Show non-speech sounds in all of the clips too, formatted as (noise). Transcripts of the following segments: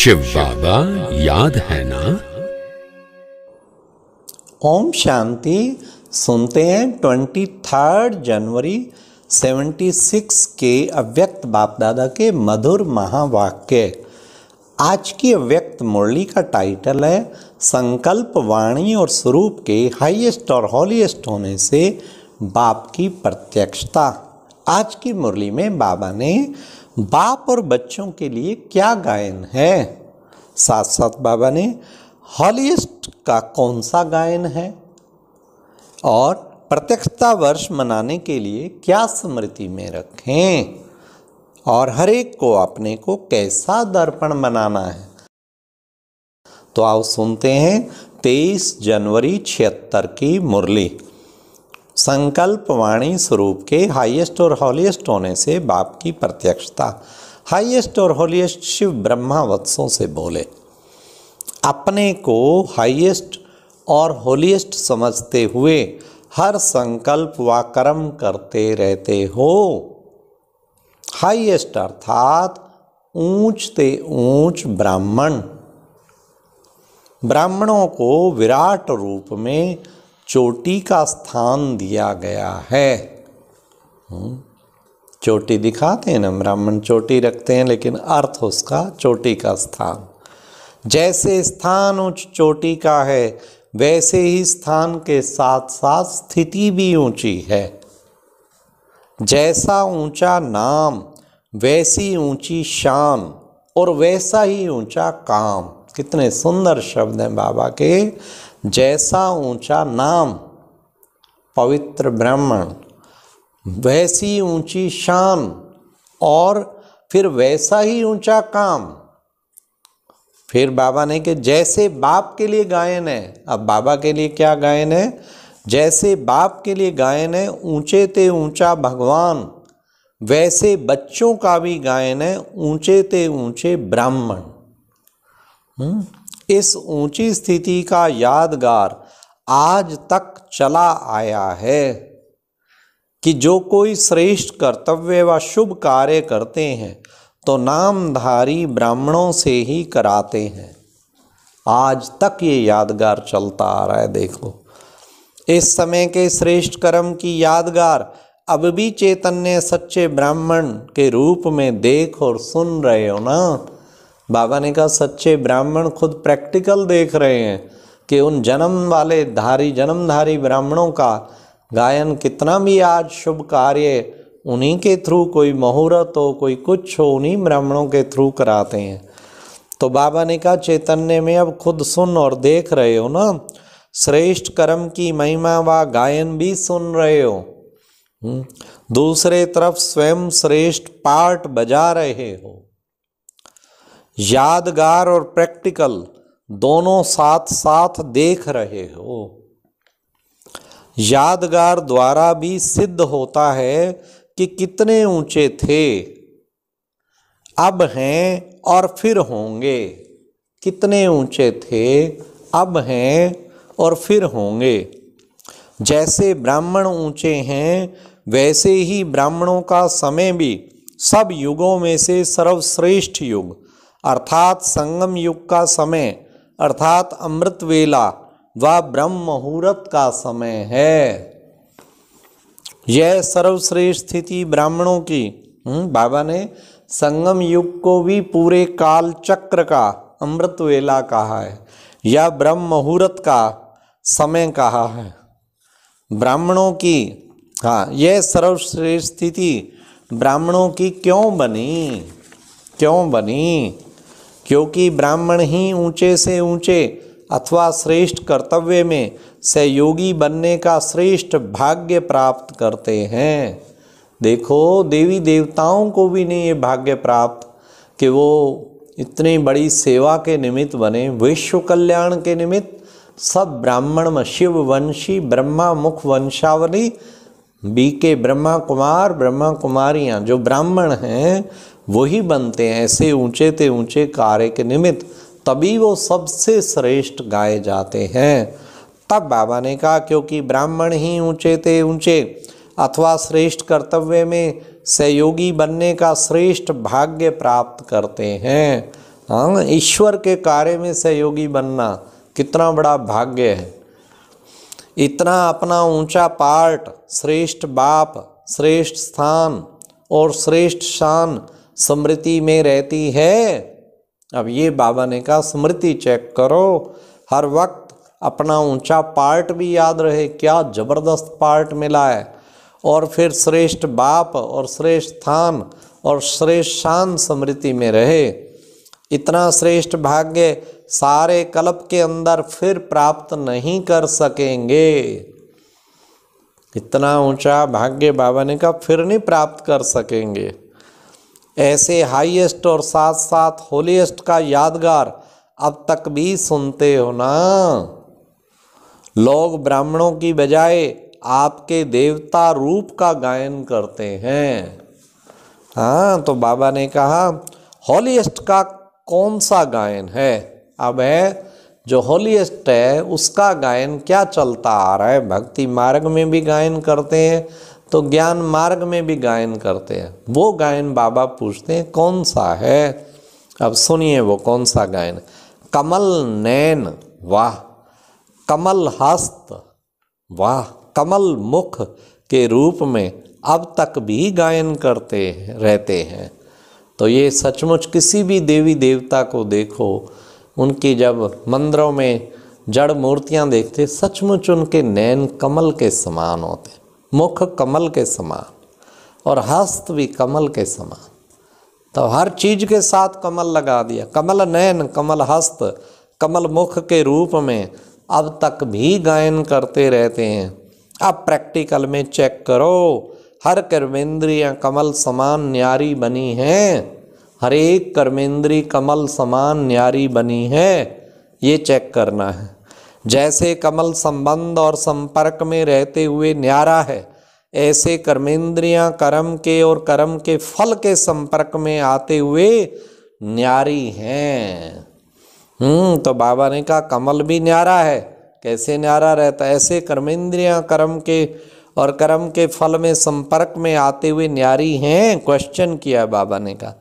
शिव बाबा याद है ना ओम शांति सुनते हैं twenty third January seventy six के अव्यक्त बाप दादा के मधुर महावाक्य आज की अव्यक्त मुरली का टाइटल है संकल्प वाणी और स्वरूप के हाईएस्ट और हॉलीएस्ट होने से बाप की प्रत्यक्षता आज की मुरली में बाबा ने बाप और बच्चों के लिए क्या गायन है साथ साथ बाबा ने हॉलीस्ट का कौन सा गायन है और प्रत्यक्षता वर्ष मनाने के लिए क्या स्मृति में रखें और हर एक को अपने को कैसा दर्पण बनाना है तो आओ सुनते हैं 23 जनवरी छिहत्तर की मुरली संकल्प वाणी स्वरूप के हाईएस्ट और हॉलीएस्ट होने से बाप की प्रत्यक्षता हाईएस्ट और हॉलीएस्ट शिव ब्रह्मा वत्सों से बोले अपने को हाईएस्ट और होलियस्ट समझते हुए हर संकल्प व कर्म करते रहते हो हाईएस्ट अर्थात ऊंच ते ऊंच ब्राह्मण ब्राह्मणों को विराट रूप में चोटी का स्थान दिया गया है हम्म। चोटी दिखाते हैं ना ब्राह्मण चोटी रखते हैं लेकिन अर्थ उसका चोटी का स्थान जैसे स्थान उच्च चोटी का है वैसे ही स्थान के साथ साथ स्थिति भी ऊंची है जैसा ऊंचा नाम वैसी ऊंची शान और वैसा ही ऊंचा काम कितने सुंदर शब्द हैं बाबा के जैसा ऊंचा नाम पवित्र ब्राह्मण वैसी ऊंची शान और फिर वैसा ही ऊंचा काम फिर बाबा ने कि जैसे बाप के लिए गायन है अब बाबा के लिए क्या गायन है जैसे बाप के लिए गायन है ऊंचे ते ऊंचा भगवान वैसे बच्चों का भी गायन है ऊंचे ते ऊंचे ब्राह्मण हम्म? इस ऊंची स्थिति का यादगार आज तक चला आया है कि जो कोई श्रेष्ठ कर्तव्य व शुभ कार्य करते हैं तो नामधारी ब्राह्मणों से ही कराते हैं आज तक ये यादगार चलता आ रहा है देखो इस समय के श्रेष्ठ कर्म की यादगार अब भी चैतन्य सच्चे ब्राह्मण के रूप में देख और सुन रहे हो ना बाबा ने कहा सच्चे ब्राह्मण खुद प्रैक्टिकल देख रहे हैं कि उन जन्म वाले धारी जन्मधारी ब्राह्मणों का गायन कितना भी आज शुभ कार्य उन्हीं के थ्रू कोई मुहूर्त हो कोई कुछ हो उन्हीं ब्राह्मणों के थ्रू कराते हैं तो बाबा ने कहा चैतन्य में अब खुद सुन और देख रहे हो ना श्रेष्ठ कर्म की महिमा व गायन भी सुन रहे हो हम्म, दूसरे तरफ स्वयं श्रेष्ठ पाठ बजा रहे हो यादगार और प्रैक्टिकल दोनों साथ साथ देख रहे हो यादगार द्वारा भी सिद्ध होता है कि कितने ऊंचे थे अब हैं और फिर होंगे कितने ऊंचे थे अब हैं और फिर होंगे जैसे ब्राह्मण ऊंचे हैं वैसे ही ब्राह्मणों का समय भी सब युगों में से सर्वश्रेष्ठ युग अर्थात संगम युग का समय अर्थात अमृत वेला व ब्रह्म मुहूर्त का समय है यह सर्वश्रेष्ठ स्थिति ब्राह्मणों की हम्म, बाबा ने संगम युग को भी पूरे काल चक्र का अमृत वेला कहा है या ब्रह्म मुहूर्त का समय कहा है ब्राह्मणों की हाँ यह सर्वश्रेष्ठ स्थिति ब्राह्मणों की क्यों बनी क्यों बनी क्योंकि ब्राह्मण ही ऊंचे से ऊंचे अथवा श्रेष्ठ कर्तव्य में सहयोगी बनने का श्रेष्ठ भाग्य प्राप्त करते हैं देखो देवी देवताओं को भी नहीं ये भाग्य प्राप्त कि वो इतनी बड़ी सेवा के निमित्त बने विश्व कल्याण के निमित्त सब ब्राह्मण में शिव वंशी ब्रह्मा मुख वंशावली बी के ब्रह्मा कुमार ब्रह्मा कुमारियाँ जो ब्राह्मण हैं वही बनते हैं ऐसे ऊंचे ते ऊंचे कार्य के निमित्त तभी वो सबसे श्रेष्ठ गाए जाते हैं तब बाबा ने कहा क्योंकि ब्राह्मण ही ऊंचे ते ऊंचे अथवा श्रेष्ठ कर्तव्य में सहयोगी बनने का श्रेष्ठ भाग्य प्राप्त करते हैं हाँ ईश्वर के कार्य में सहयोगी बनना कितना बड़ा भाग्य है इतना अपना ऊंचा पार्ट श्रेष्ठ बाप श्रेष्ठ स्थान और श्रेष्ठ शान स्मृति में रहती है अब ये बाबा ने कहा स्मृति चेक करो हर वक्त अपना ऊंचा पार्ट भी याद रहे क्या जबरदस्त पार्ट मिला है और फिर श्रेष्ठ बाप और श्रेष्ठ स्थान और श्रेष्ठ शान स्मृति में रहे इतना श्रेष्ठ भाग्य सारे कल्प के अंदर फिर प्राप्त नहीं कर सकेंगे इतना ऊंचा भाग्य बाबा ने कहा फिर नहीं प्राप्त कर सकेंगे ऐसे हाईएस्ट और साथ साथ होलीएस्ट का यादगार अब तक भी सुनते हो ना लोग ब्राह्मणों की बजाय आपके देवता रूप का गायन करते हैं हाँ तो बाबा ने कहा होलीएस्ट का कौन सा गायन है अब है जो होलीएस्ट है उसका गायन क्या चलता आ रहा है भक्ति मार्ग में भी गायन करते हैं तो ज्ञान मार्ग में भी गायन करते हैं वो गायन बाबा पूछते हैं कौन सा है अब सुनिए वो कौन सा गायन कमल नैन वाह कमल हस्त वाह कमल मुख के रूप में अब तक भी गायन करते रहते हैं तो ये सचमुच किसी भी देवी देवता को देखो उनकी जब मंदिरों में जड़ मूर्तियाँ देखते सचमुच उनके नैन कमल के समान होते मुख कमल के समान और हस्त भी कमल के समान तो हर चीज के साथ कमल लगा दिया कमल नयन कमल हस्त कमल मुख के रूप में अब तक भी गायन करते रहते हैं अब प्रैक्टिकल में चेक करो हर कर्मेंद्रिया कमल समान न्यारी बनी हैं हर एक कर्मेंद्री कमल समान न्यारी बनी है ये चेक करना है जैसे कमल संबंध और संपर्क में रहते हुए न्यारा है ऐसे कर्मेंद्रियां कर्म के और कर्म के फल के संपर्क में आते हुए न्यारी हैं हम्म तो बाबा ने कहा कमल भी न्यारा है कैसे न्यारा रहता ऐसे कर्मेंद्रियां कर्म के और कर्म के फल में संपर्क में आते हुए न्यारी हैं क्वेश्चन किया बाबा ने कहा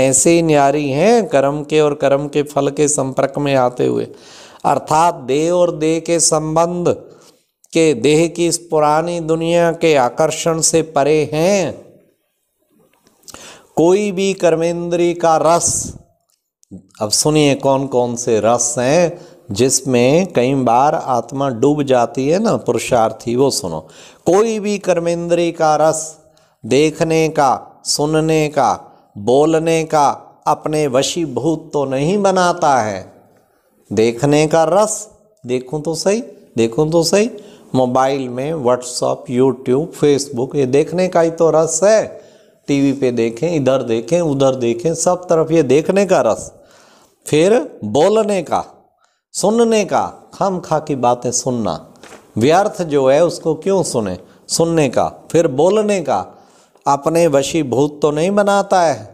ऐसे ही न्यारी हैं कर्म के और कर्म के फल के संपर्क में आते हुए अर्थात देह और देह के संबंध के देह की इस पुरानी दुनिया के आकर्षण से परे हैं कोई भी कर्मेंद्री का रस अब सुनिए कौन कौन से रस हैं जिसमें कई बार आत्मा डूब जाती है ना पुरुषार्थी वो सुनो कोई भी कर्मेंद्री का रस देखने का सुनने का बोलने का अपने वशीभूत तो नहीं बनाता है देखने का रस देखूं तो सही देखूं तो सही मोबाइल में व्हाट्सअप यूट्यूब फेसबुक ये देखने का ही तो रस है टीवी पे देखें इधर देखें उधर देखें सब तरफ ये देखने का रस फिर बोलने का सुनने का खाम खा की बातें सुनना व्यर्थ जो है उसको क्यों सुने सुनने का फिर बोलने का अपने वशीभूत तो नहीं बनाता है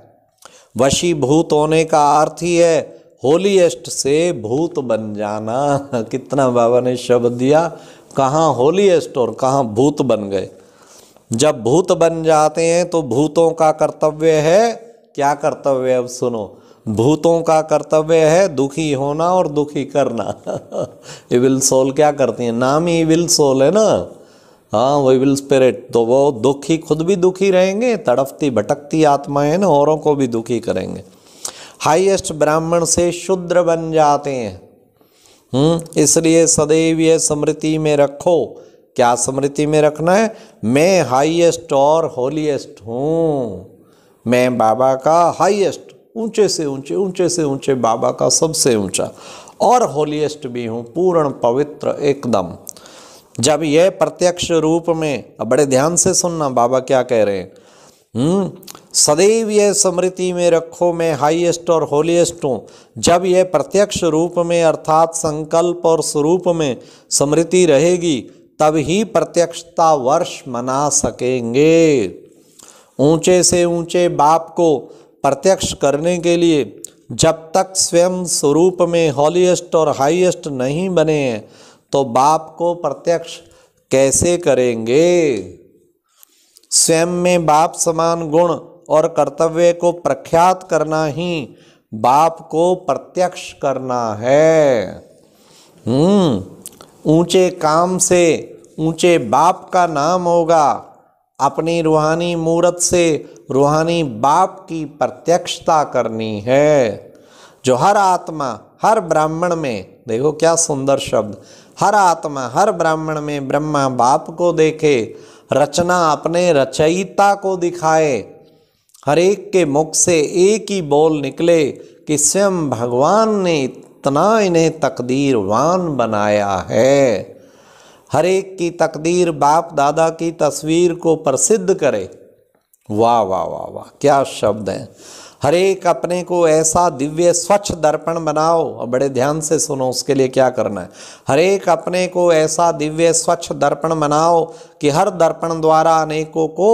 वशीभूत होने का अर्थ ही है होलीएस्ट से भूत बन जाना (laughs) कितना बाबा ने शब्द दिया कहाँ होलीएस्ट और कहाँ भूत बन गए जब भूत बन जाते हैं तो भूतों का कर्तव्य है क्या कर्तव्य अब सुनो भूतों का कर्तव्य है दुखी होना और दुखी करना इविल (laughs) सोल क्या करती है नाम ही इविल सोल है ना हाँ वो इविल स्पिरिट तो वो दुखी खुद भी दुखी रहेंगे तड़पती भटकती आत्माएं ना औरों को भी दुखी करेंगे हाईएस्ट ब्राह्मण से शूद्र बन जाते हैं हम्म, इसलिए सदैव यह स्मृति में रखो क्या स्मृति में रखना है मैं हाईएस्ट और होलीएस्ट हूँ मैं बाबा का हाईएस्ट ऊंचे से ऊंचे ऊंचे से ऊंचे बाबा का सबसे ऊंचा और होलीएस्ट भी हूँ पूर्ण पवित्र एकदम जब यह प्रत्यक्ष रूप में बड़े ध्यान से सुनना बाबा क्या कह रहे हैं हम्म? सदैव यह स्मृति में रखो मैं हाईएस्ट और होलीएस्ट हूँ जब यह प्रत्यक्ष रूप में अर्थात संकल्प और स्वरूप में स्मृति रहेगी तब ही प्रत्यक्षता वर्ष मना सकेंगे ऊंचे से ऊंचे बाप को प्रत्यक्ष करने के लिए जब तक स्वयं स्वरूप में हॉलीएस्ट और हाईएस्ट नहीं बने हैं तो बाप को प्रत्यक्ष कैसे करेंगे स्वयं में बाप समान गुण और कर्तव्य को प्रख्यात करना ही बाप को प्रत्यक्ष करना है हम्म, ऊंचे काम से ऊंचे बाप का नाम होगा अपनी रूहानी मूर्त से रूहानी बाप की प्रत्यक्षता करनी है जो हर आत्मा हर ब्राह्मण में देखो क्या सुंदर शब्द हर आत्मा हर ब्राह्मण में ब्रह्मा बाप को देखे रचना अपने रचयिता को दिखाए हर एक के मुख से एक ही बोल निकले कि स्वयं भगवान ने इतना इन्हें तकदीरवान बनाया है हर एक की तकदीर बाप दादा की तस्वीर को प्रसिद्ध करे वाह वाह वाह वाह क्या शब्द हैं हर एक अपने को ऐसा दिव्य स्वच्छ दर्पण बनाओ और बड़े ध्यान से सुनो उसके लिए क्या करना है हर एक अपने को ऐसा दिव्य स्वच्छ दर्पण बनाओ कि हर दर्पण द्वारा अनेकों को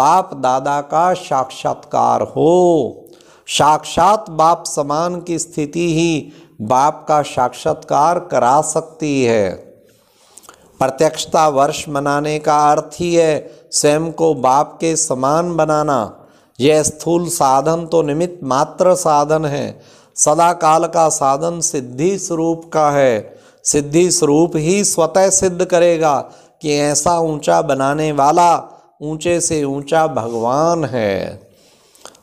बाप दादा का साक्षात्कार हो साक्षात बाप समान की स्थिति ही बाप का साक्षात्कार करा सकती है प्रत्यक्षता वर्ष मनाने का अर्थ ही है स्वयं को बाप के समान बनाना यह स्थूल साधन तो निमित्त मात्र साधन है सदा काल का साधन सिद्धि स्वरूप का है सिद्धि स्वरूप ही स्वतः सिद्ध करेगा कि ऐसा ऊंचा बनाने वाला ऊंचे से ऊंचा भगवान है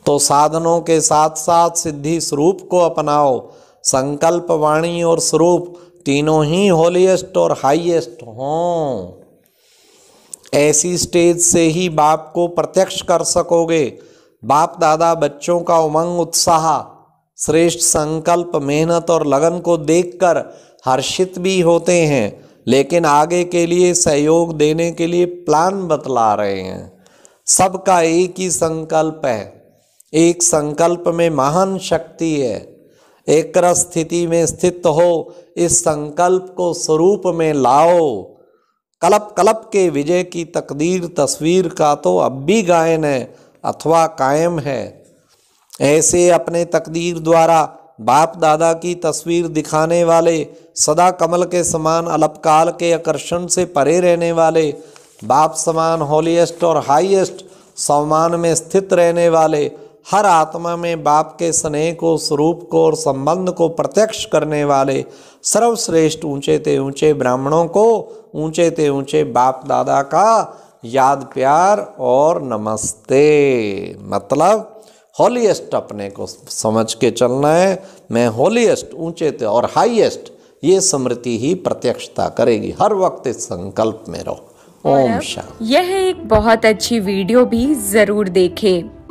तो साधनों के साथ साथ सिद्धि स्वरूप को अपनाओ संकल्प वाणी और स्वरूप तीनों ही होलीएस्ट और हाईएस्ट हों ऐसी स्टेज से ही बाप को प्रत्यक्ष कर सकोगे बाप दादा बच्चों का उमंग उत्साह श्रेष्ठ संकल्प मेहनत और लगन को देखकर हर्षित भी होते हैं लेकिन आगे के लिए सहयोग देने के लिए प्लान बतला रहे हैं सबका एक ही संकल्प है एक संकल्प में महान शक्ति है एक स्थिति में स्थित हो इस संकल्प को स्वरूप में लाओ कलप कलप के विजय की तकदीर तस्वीर का तो अब भी गायन है अथवा कायम है ऐसे अपने तकदीर द्वारा बाप दादा की तस्वीर दिखाने वाले सदा कमल के समान अल्पकाल के आकर्षण से परे रहने वाले बाप समान होलीएस्ट और हाईएस्ट सम्मान में स्थित रहने वाले हर आत्मा में बाप के स्नेह को स्वरूप को और संबंध को प्रत्यक्ष करने वाले सर्वश्रेष्ठ ऊंचे ते ऊंचे ब्राह्मणों को ऊंचे ते ऊंचे बाप दादा का याद प्यार और नमस्ते मतलब होलीएस्ट अपने को समझ के चलना है मैं होलीएस्ट ऊंचे थे और हाईएस्ट ये स्मृति ही प्रत्यक्षता करेगी हर वक्त इस संकल्प में रहो ओम शाह यह एक बहुत अच्छी वीडियो भी जरूर देखें